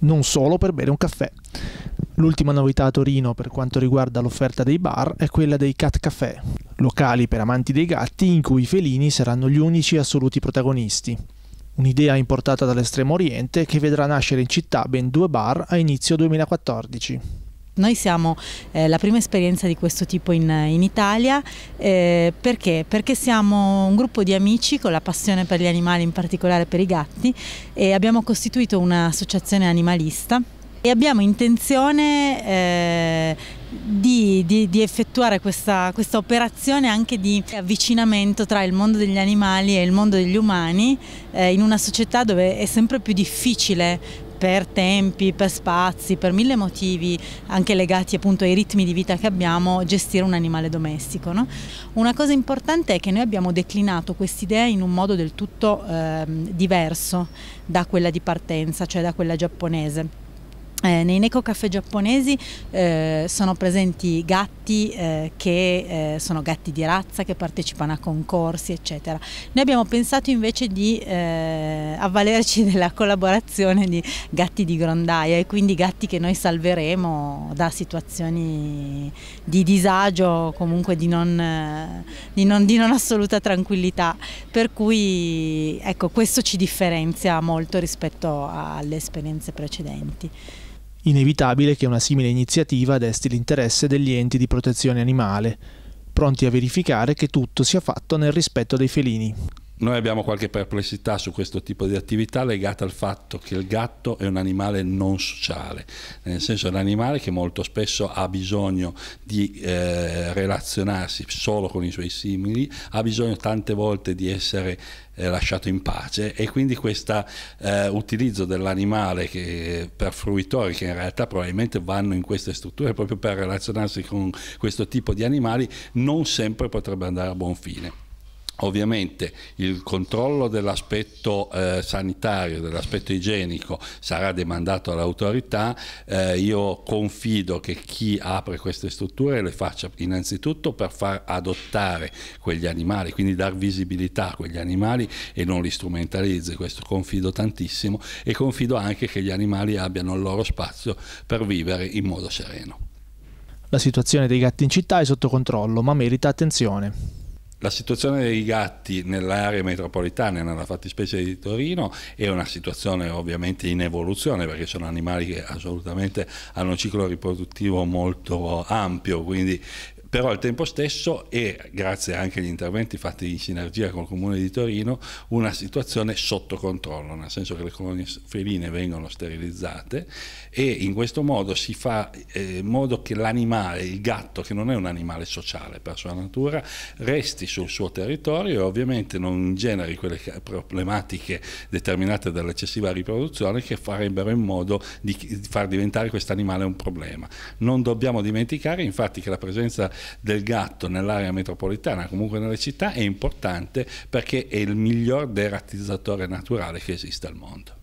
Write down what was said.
non solo per bere un caffè. L'ultima novità a Torino per quanto riguarda l'offerta dei bar è quella dei cat caffè, locali per amanti dei gatti in cui i felini saranno gli unici assoluti protagonisti. Un'idea importata dall'estremo oriente che vedrà nascere in città ben due bar a inizio 2014. Noi siamo eh, la prima esperienza di questo tipo in, in Italia eh, perché? perché? siamo un gruppo di amici con la passione per gli animali, in particolare per i gatti e abbiamo costituito un'associazione animalista e abbiamo intenzione eh, di, di, di, effettuare questa, questa, operazione anche di avvicinamento tra il mondo degli animali e il mondo degli umani eh, in una società dove è sempre più difficile per tempi, per spazi, per mille motivi anche legati appunto ai ritmi di vita che abbiamo, gestire un animale domestico. No? Una cosa importante è che noi abbiamo declinato quest'idea in un modo del tutto eh, diverso da quella di partenza, cioè da quella giapponese. Eh, nei Neko Caffè giapponesi eh, sono presenti gatti eh, che eh, sono gatti di razza, che partecipano a concorsi, eccetera. Noi abbiamo pensato invece di eh, avvalerci della collaborazione di gatti di grondaia e quindi gatti che noi salveremo da situazioni di disagio o comunque di non, eh, di, non, di non, assoluta tranquillità. Per cui ecco, questo ci differenzia molto rispetto alle esperienze precedenti inevitabile che una simile iniziativa desti l'interesse degli enti di protezione animale, pronti a verificare che tutto sia fatto nel rispetto dei felini. Noi abbiamo qualche perplessità su questo tipo di attività legata al fatto che il gatto è un animale non sociale, nel senso è un animale che molto spesso ha bisogno di eh, relazionarsi solo con i suoi simili, ha bisogno tante volte di essere eh, lasciato in pace e quindi questo eh, utilizzo dell'animale per fruitori che in realtà probabilmente vanno in queste strutture proprio per relazionarsi con questo tipo di animali non sempre potrebbe andare a buon fine. Ovviamente il controllo dell'aspetto eh, sanitario, dell'aspetto igienico sarà demandato all'autorità, eh, io confido che chi apre queste strutture le faccia innanzitutto per far adottare quegli animali, quindi dar visibilità a quegli animali e non li strumentalizzi, questo confido tantissimo e confido anche che gli animali abbiano il loro spazio per vivere in modo sereno. La situazione dei gatti in città è sotto controllo, ma merita attenzione. La situazione dei gatti nell'area metropolitana, nella fattispecie di Torino, è una situazione ovviamente in evoluzione perché sono animali che assolutamente hanno un ciclo riproduttivo molto ampio, quindi però al tempo stesso e grazie anche agli interventi fatti in sinergia con il Comune di Torino una situazione sotto controllo, nel senso che le colonie feline vengono sterilizzate e in questo modo si fa eh, in modo che l'animale, il gatto che non è un animale sociale per sua natura, resti sul suo territorio e ovviamente non generi quelle problematiche determinate dall'eccessiva riproduzione che farebbero in modo di far diventare questo animale un problema. Non dobbiamo dimenticare infatti che la presenza del gatto nell'area metropolitana, comunque nelle città, è importante perché è il miglior derattizzatore naturale che esiste al mondo.